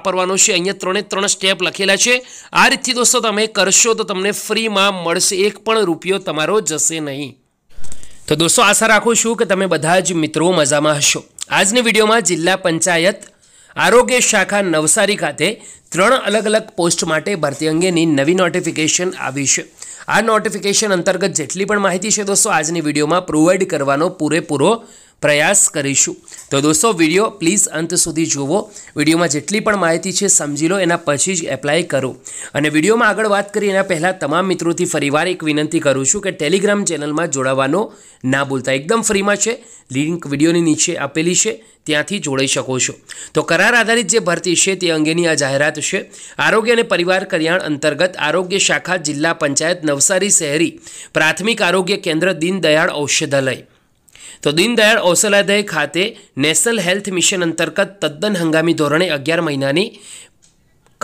વાપરવાનો છે અહીંયા ત્રણે ત્રણ સ્ટેપ લખેલા છે આ રીતથી દોસ્તો તમે કરશો તો તમને ફ્રીમાં મળશે એક પણ રૂપિયો તમારો જશે નહીં તો દોસ્તો આશા રાખું છું કે તમે બધા જ મિત્રો મજામાં હશો આજની વિડીયોમાં જિલ્લા પંચાયત આરોગ્ય શાખા નવસારી ખાતે ત્રણ અલગ અલગ પોસ્ટ માટે ભરતી અંગેની નવી નોટિફિકેશન આવી છે આ નોટિફિકેશન અંતર્ગત જેટલી પણ માહિતી છે દોસ્તો આજની વિડીયોમાં પ્રોવાઈડ કરવાનો પૂરેપૂરો પ્રયાસ કરીશું તો દોસ્તો વિડીયો પ્લીઝ અંત સુધી જુઓ વિડીયોમાં જેટલી પણ માહિતી છે સમજી લો એના પછી જ એપ્લાય કરો અને વિડીયોમાં આગળ વાત કરી એના પહેલાં તમામ મિત્રોથી ફરીવાર એક વિનંતી કરું છું કે ટેલિગ્રામ ચેનલમાં જોડાવાનો ના ભૂલતા એકદમ ફ્રીમાં છે લિંક વિડીયોની નીચે આપેલી છે ત્યાંથી જોડાઈ શકો છો તો કરાર આધારિત જે ભરતી છે તે અંગેની આ જાહેરાત છે આરોગ્ય અને પરિવાર કલ્યાણ અંતર્ગત આરોગ્ય શાખા જિલ્લા પંચાયત નવસારી શહેરી પ્રાથમિક આરોગ્ય કેન્દ્ર દીનદયાળ ઔષધાલય તો દીનદયાળ ઔષધાલય ખાતે નેશનલ હેલ્થ મિશન અંતર્ગત તદ્દન હંગામી ધોરણે અગિયાર મહિનાની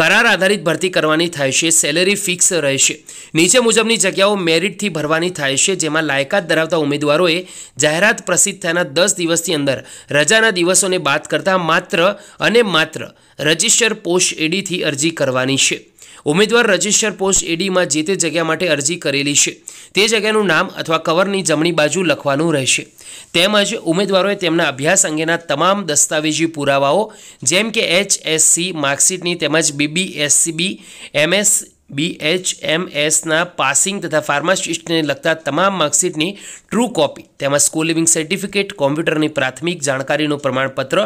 કરાર આધારિત ભરતી કરવાની થાય છે સેલેરી ફિક્સ રહેશે નીચે મુજબની જગ્યાઓ મેરિટથી ભરવાની થાય છે જેમાં લાયકાત ધરાવતા ઉમેદવારોએ જાહેરાત પ્રસિદ્ધ થયાના દસ દિવસની અંદર રજાના દિવસોને બાદ કરતાં માત્ર અને માત્ર રજિસ્ટર પોસ્ટ એડીથી અરજી કરવાની છે ઉમેદવાર રજિસ્ટર પોસ્ટ એડીમાં જે તે જગ્યા માટે અરજી કરેલી છે તે જગ્યાનું નામ અથવા કવરની જમણી બાજુ લખવાનું રહેશે તેમજ ઉમેદવારોએ તેમના અભ્યાસ અંગેના તમામ દસ્તાવેજી પુરાવાઓ જેમ કે એચએસસી માર્કશીટની તેમજ બીબીએસસીબી એમએસ બીએચએમએસના પાસિંગ તથા ફાર્માસિસ્ટને લગતા તમામ માર્કશીટની ટ્રુ કોપી તેમાં સ્કૂલ લિવિંગ સર્ટિફિકેટ કોમ્પ્યુટરની પ્રાથમિક જાણકારીનું પ્રમાણપત્ર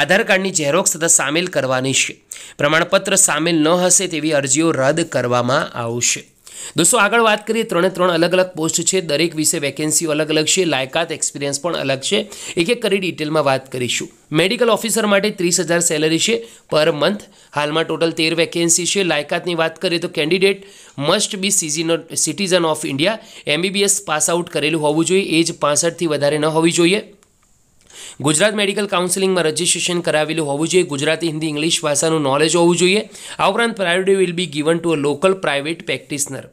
આધાર કાર્ડની ઝેરોક્સ તથા સામેલ કરવાની છે પ્રમાણપત્ર સામેલ ન હશે તેવી અરજીઓ રદ કરવામાં આવશે દોસ્તો આગળ વાત કરીએ ત્રણે ત્રણ અલગ અલગ પોસ્ટ છે દરેક વિશે વેકેન્સીઓ અલગ અલગ છે લાયકાત એક્સપિરિયન્સ પણ અલગ છે એક એક કરી ડિટેલમાં વાત કરીશું મેડિકલ ઓફિસર માટે ત્રીસ હજાર સેલરી છે પર મંથ હાલમાં ટોટલ તેર વેકેન્સી છે લાયકાતની વાત કરીએ તો કેન્ડિડેટ મસ્ટ બી સિઝીનો citizen of India MBBS pass out કરેલું હોવું જોઈએ એજ પાસઠથી વધારે ન હોવી જોઈએ ગુજરાત મેડિકલ કાઉન્સિલિંગમાં રજિસ્ટ્રેશન કરાવેલું હોવું જોઈએ ગુજરાતી હિન્દી ઇંગ્લિશ ભાષાનું નોલેજ હોવું જોઈએ આ ઉપરાંત priority will be given to a local private practitioner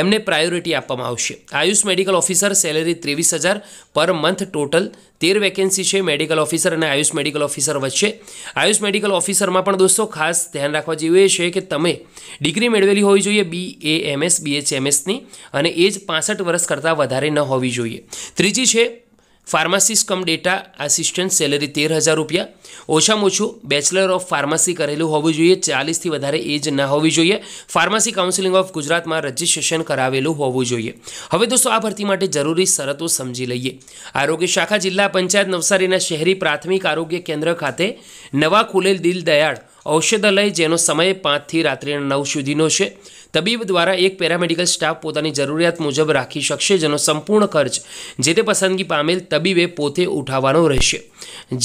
એમને પ્રાયોરિટી આપવામાં આવશે આયુષ મેડિકલ ઓફિસર સેલેરી ત્રેવીસ હજાર પર મંથ ટોટલ તેર વેકેન્સી છે મેડિકલ ઓફિસર અને આયુષ મેડિકલ ઓફિસર વચ્ચે આયુષ મેડિકલ ઓફિસરમાં પણ દોસ્તો ખાસ ધ્યાન રાખવા જેવું એ છે કે તમે ડિગ્રી મેળવેલી હોવી જોઈએ બી એ એમએસ બીએચએમએસની અને એજ પાસઠ વર્ષ કરતાં વધારે ન હોવી જોઈએ ત્રીજી છે pharmacist cum data assistant salary તેર હજાર રૂપિયા ઓછામાં ઓછું બેચલર ઓફ ફાર્મસી કરેલું હોવું જોઈએ ચાલીસથી વધારે એજ ના હોવી જોઈએ ફાર્મસી કાઉન્સિલિંગ ઓફ ગુજરાતમાં રજિસ્ટ્રેશન કરાવેલું હોવું જોઈએ હવે દોસ્તો આ ભરતી માટે જરૂરી શરતો સમજી લઈએ આરોગ્ય શાખા જિલ્લા પંચાયત નવસારીના શહેરી પ્રાથમિક આરોગ્ય કેન્દ્ર ખાતે નવા ખુલેલ દિલ દયાળ ઔષધાલય જેનો સમય પાંચથી રાત્રિના નવ સુધીનો છે તબીબ દ્વારા એક પેરામેડિકલ સ્ટાફ પોતાની જરૂરિયાત મુજબ રાખી શકશે જેનો સંપૂર્ણ ખર્ચ જે તે પસંદગી પામેલ તબીબે પોતે ઉઠાવવાનો રહેશે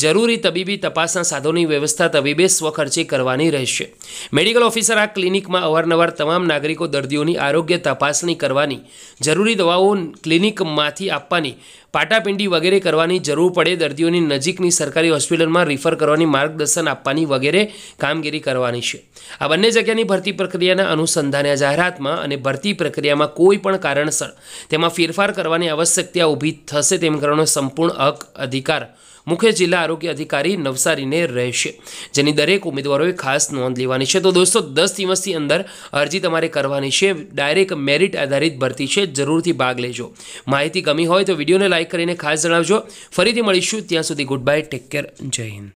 જરૂરી તબીબી તપાસના સાધનોની વ્યવસ્થા તબીબે સ્વખર્ચે કરવાની રહેશે મેડિકલ ઓફિસર આ ક્લિનિકમાં અવારનવાર તમામ નાગરિકો દર્દીઓની આરોગ્ય તપાસણી કરવાની જરૂરી દવાઓ ક્લિનિકમાંથી આપવાની પાટાપિંડી વગેરે કરવાની જરૂર પડે દર્દીઓની નજીકની સરકારી હોસ્પિટલમાં રિફર કરવાની માર્ગદર્શન આપવાની વગેરે કામગીરી કરવાની છે આ બંને જગ્યાની ભરતી પ્રક્રિયાના અનુસંધાને તેમના જાહેરાતમાં અને ભરતી પ્રક્રિયામાં કોઈપણ કારણસર તેમાં ફેરફાર કરવાની આવશ્યકતા ઊભી થશે તેમ કરવાનો સંપૂર્ણ હક અધિકાર મુખ્ય જિલ્લા આરોગ્ય અધિકારી નવસારીને રહેશે જેની દરેક ઉમેદવારોએ ખાસ નોંધ લેવાની છે તો દોસ્તો દસ દિવસની અંદર અરજી તમારે કરવાની છે ડાયરેક્ટ મેરિટ આધારિત ભરતી છે જરૂરથી ભાગ લેજો માહિતી ગમી હોય તો વિડીયોને લાઇક કરીને ખાસ જણાવજો ફરીથી મળીશું ત્યાં સુધી ગુડ બાય ટેક કેર જય હિન્દ